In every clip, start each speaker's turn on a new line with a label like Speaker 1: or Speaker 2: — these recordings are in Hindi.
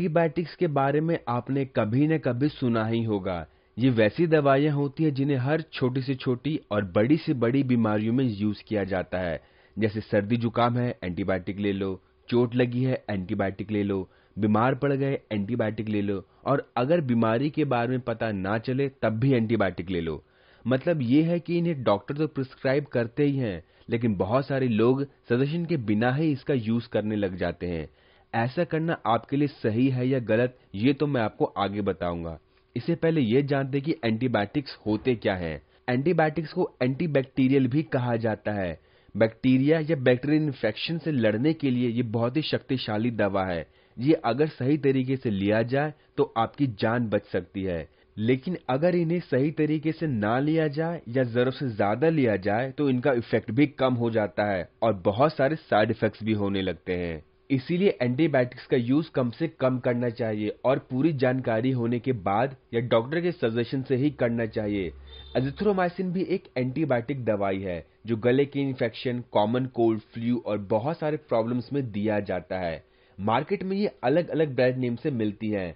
Speaker 1: एंटीबायोटिक्स के बारे में आपने कभी न कभी सुना ही होगा ये वैसी दवाइयां होती है जिन्हें हर छोटी से छोटी और बड़ी से बड़ी बीमारियों में यूज किया जाता है जैसे सर्दी जुकाम है एंटीबायोटिक ले लो चोट लगी है एंटीबायोटिक ले लो बीमार पड़ गए एंटीबायोटिक ले लो और अगर बीमारी के बारे में पता ना चले तब भी एंटीबायोटिक ले लो मतलब ये है कि इन्हें डॉक्टर तो प्रिस्क्राइब करते ही हैं लेकिन बहुत सारे लोग सजेशन के बिना ही इसका यूज करने लग जाते हैं ऐसा करना आपके लिए सही है या गलत ये तो मैं आपको आगे बताऊंगा इससे पहले ये जानते कि एंटीबायोटिक्स होते क्या हैं एंटीबायोटिक्स को एंटीबैक्टीरियल भी कहा जाता है बैक्टीरिया या बैक्टीरियल इन्फेक्शन से लड़ने के लिए ये बहुत ही शक्तिशाली दवा है ये अगर सही तरीके से लिया जाए तो आपकी जान बच सकती है लेकिन अगर इन्हें सही तरीके से ना लिया जाए या जरूरत से ज्यादा लिया जाए तो इनका इफेक्ट भी कम हो जाता है और बहुत सारे साइड इफेक्ट्स भी होने लगते हैं इसीलिए एंटीबायोटिक्स का यूज कम से कम करना चाहिए और पूरी जानकारी होने के बाद या डॉक्टर के सजेशन से ही करना चाहिए एजिथ्रोमाइसिन भी एक एंटीबायोटिक दवाई है जो गले के इन्फेक्शन कॉमन कोल्ड फ्लू और बहुत सारे प्रॉब्लम्स में दिया जाता है मार्केट में ये अलग अलग ब्रांड नेम से मिलती है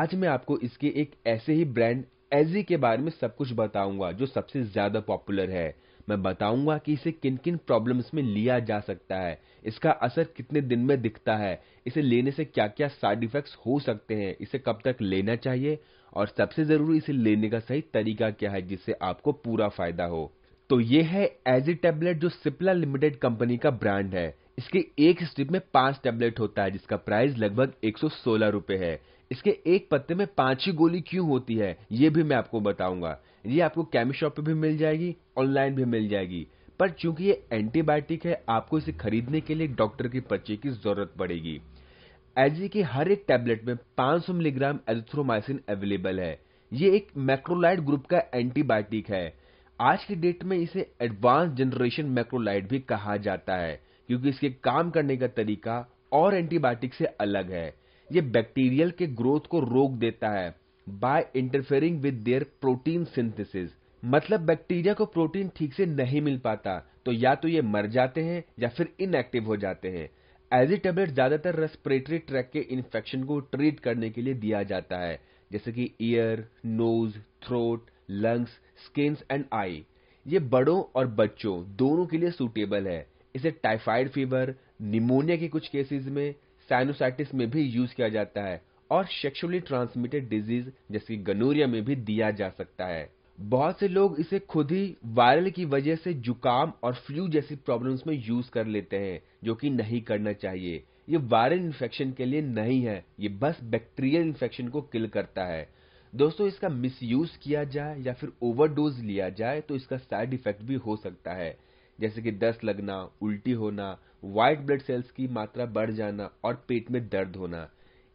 Speaker 1: आज मैं आपको इसके एक ऐसे ही ब्रांड एजी के बारे में सब कुछ बताऊंगा जो सबसे ज्यादा पॉपुलर है मैं बताऊंगा कि इसे किन किन प्रॉब्लम्स में लिया जा सकता है इसका असर कितने दिन में दिखता है इसे लेने से क्या क्या साइड इफेक्ट्स हो सकते हैं इसे कब तक लेना चाहिए और सबसे जरूरी इसे लेने का सही तरीका क्या है जिससे आपको पूरा फायदा हो तो ये है एजी टेबलेट जो सिप्ला लिमिटेड कंपनी का ब्रांड है इसके एक स्ट्रिप में पांच टेबलेट होता है जिसका प्राइस लगभग एक सौ है इसके एक पत्ते में पांच ही गोली क्यों होती है ये भी मैं आपको बताऊंगा ये आपको केमिस्ट शॉप पे भी मिल जाएगी ऑनलाइन भी मिल जाएगी पर चूंकि ये एंटीबायोटिक है आपको इसे खरीदने के लिए डॉक्टर की पर्ची की जरूरत पड़ेगी एजी की हर एक टेबलेट में 500 मिलीग्राम एजिथ्रोमाइसिन अवेलेबल है ये एक मैक्रोलाइट ग्रुप का एंटीबायोटिक है आज की डेट में इसे एडवांस जनरेशन मैक्रोलाइट भी कहा जाता है क्योंकि इसके काम करने का तरीका और एंटीबायोटिक से अलग है ये बैक्टीरियल के ग्रोथ को रोक देता है by interfering with their protein synthesis मतलब बैक्टीरिया को प्रोटीन ठीक से नहीं मिल पाता तो या तो ये मर जाते हैं या फिर इनएक्टिव हो जाते हैं एजी टेबलेट ज्यादातर रेस्पिरेटरी ट्रैक के इन्फेक्शन को ट्रीट करने के लिए दिया जाता है जैसे कि ear nose throat lungs skin and eye ये बड़ों और बच्चों दोनों के लिए सूटेबल है इसे टाइफाइड फीवर निमोनिया के कुछ केसेस में साइनोसाइटिस में भी यूज किया जाता है और सेक्सुअली ट्रांसमिटेड डिजीज जैसे गनोरिया में भी दिया जा सकता है बहुत से लोग इसे खुद ही वायरल की वजह से जुकाम और फ्लू जैसी प्रॉब्लम्स में यूज कर लेते हैं जो कि नहीं करना चाहिए ये वायरल इन्फेक्शन के लिए नहीं है ये बस बैक्टीरियल इन्फेक्शन को किल करता है दोस्तों इसका मिसयूज किया जाए या फिर ओवरडोज लिया जाए तो इसका साइड इफेक्ट भी हो सकता है जैसे कि दस्त लगना उल्टी होना व्हाइट ब्लड सेल्स की मात्रा बढ़ जाना और पेट में दर्द होना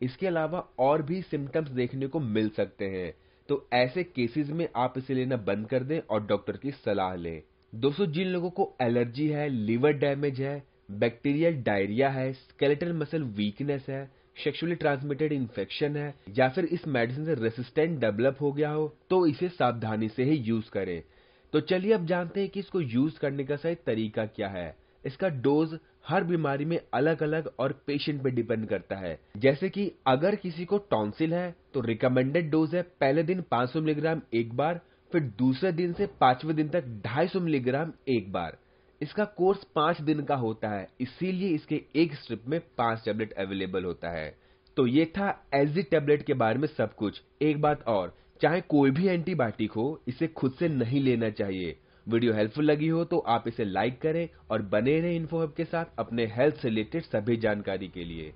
Speaker 1: इसके अलावा और भी सिम्टम्स देखने को मिल सकते हैं तो ऐसे केसेस में आप इसे लेना बंद कर दें और डॉक्टर की सलाह लें दोस्तों जिन लोगों को एलर्जी है लिवर डैमेज है बैक्टीरियल डायरिया है स्केलेटल मसल वीकनेस है सेक्सुअली ट्रांसमिटेड इन्फेक्शन है या फिर इस मेडिसिन से रेसिस्टेंट डेवलप हो गया हो तो इसे सावधानी से ही यूज करें तो चलिए अब जानते हैं कि इसको यूज करने का सही तरीका क्या है इसका डोज हर बीमारी में अलग अलग और पेशेंट पे डिपेंड करता है जैसे कि अगर किसी को टॉन्सिल है तो रिकमेंडेड डोज है पहले दिन 500 मिलीग्राम एक बार फिर दूसरे दिन से पांचवें दिन तक 250 मिलीग्राम एक बार इसका कोर्स पांच दिन का होता है इसीलिए इसके एक स्ट्रिप में पांच टेबलेट अवेलेबल होता है तो ये था एजी टेबलेट के बारे में सब कुछ एक बात और चाहे कोई भी एंटीबायोटिक हो इसे खुद से नहीं लेना चाहिए वीडियो हेल्पफुल लगी हो तो आप इसे लाइक करें और बने रहें इन्फो हब के साथ अपने हेल्थ से रिलेटेड सभी जानकारी के लिए